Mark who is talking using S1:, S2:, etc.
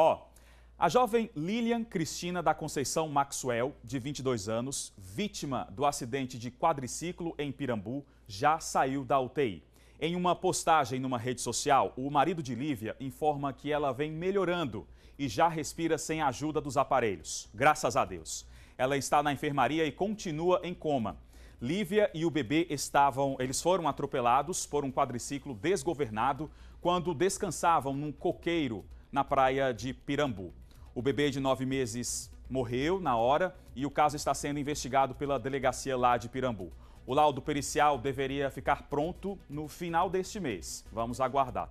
S1: Ó, a jovem Lilian Cristina da Conceição Maxwell, de 22 anos, vítima do acidente de quadriciclo em Pirambu, já saiu da UTI. Em uma postagem numa rede social, o marido de Lívia informa que ela vem melhorando e já respira sem a ajuda dos aparelhos. Graças a Deus. Ela está na enfermaria e continua em coma. Lívia e o bebê estavam, eles foram atropelados por um quadriciclo desgovernado quando descansavam num coqueiro na praia de Pirambu. O bebê de nove meses morreu na hora e o caso está sendo investigado pela delegacia lá de Pirambu. O laudo pericial deveria ficar pronto no final deste mês. Vamos aguardar.